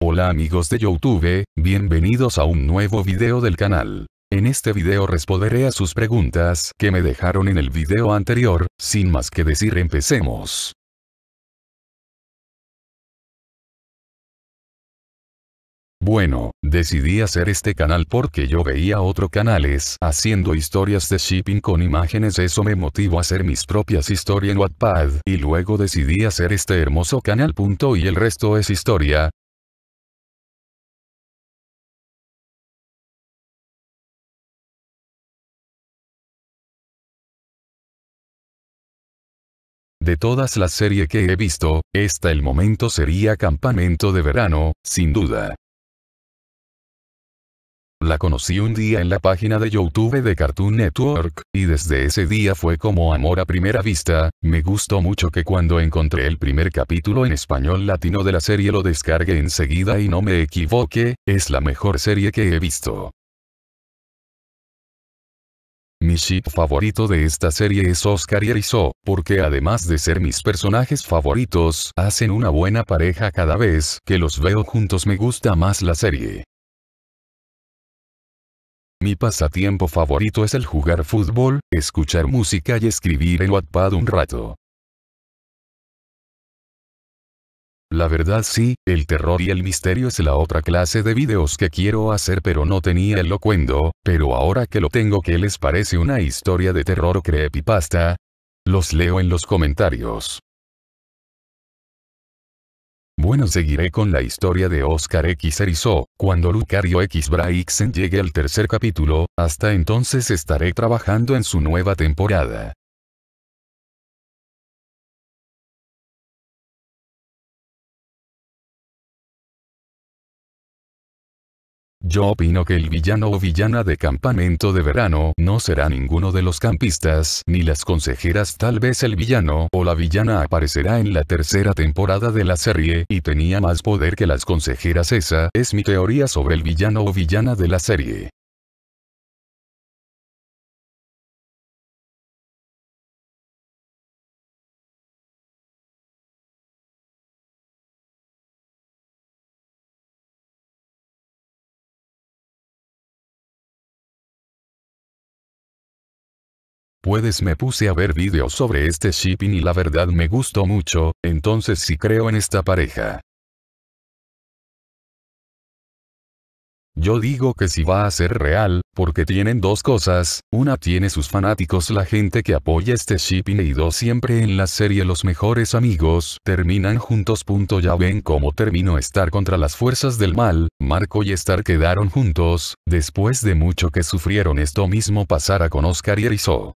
Hola amigos de Youtube, bienvenidos a un nuevo video del canal. En este video responderé a sus preguntas que me dejaron en el video anterior, sin más que decir empecemos. Bueno, decidí hacer este canal porque yo veía otros canales haciendo historias de shipping con imágenes eso me motivó a hacer mis propias historias en Wattpad y luego decidí hacer este hermoso canal. Y el resto es historia, De todas las series que he visto, esta el momento sería Campamento de Verano, sin duda. La conocí un día en la página de YouTube de Cartoon Network, y desde ese día fue como amor a primera vista, me gustó mucho que cuando encontré el primer capítulo en español latino de la serie lo descargué enseguida y no me equivoqué, es la mejor serie que he visto. Mi ship favorito de esta serie es Oscar y Erizo, porque además de ser mis personajes favoritos, hacen una buena pareja cada vez que los veo juntos me gusta más la serie. Mi pasatiempo favorito es el jugar fútbol, escuchar música y escribir en Wattpad un rato. La verdad sí, el terror y el misterio es la otra clase de videos que quiero hacer pero no tenía el locuendo, pero ahora que lo tengo ¿qué les parece una historia de terror o creepypasta? Los leo en los comentarios. Bueno seguiré con la historia de Oscar X Erizo, cuando Lucario X Braixen llegue al tercer capítulo, hasta entonces estaré trabajando en su nueva temporada. Yo opino que el villano o villana de campamento de verano no será ninguno de los campistas, ni las consejeras tal vez el villano o la villana aparecerá en la tercera temporada de la serie, y tenía más poder que las consejeras esa es mi teoría sobre el villano o villana de la serie. Puedes me puse a ver videos sobre este shipping y la verdad me gustó mucho, entonces sí creo en esta pareja. Yo digo que si va a ser real, porque tienen dos cosas, una tiene sus fanáticos la gente que apoya este shipping y dos siempre en la serie los mejores amigos terminan juntos. Punto ya ven cómo terminó estar contra las fuerzas del mal, Marco y Star quedaron juntos, después de mucho que sufrieron esto mismo pasara con Oscar y Erizo.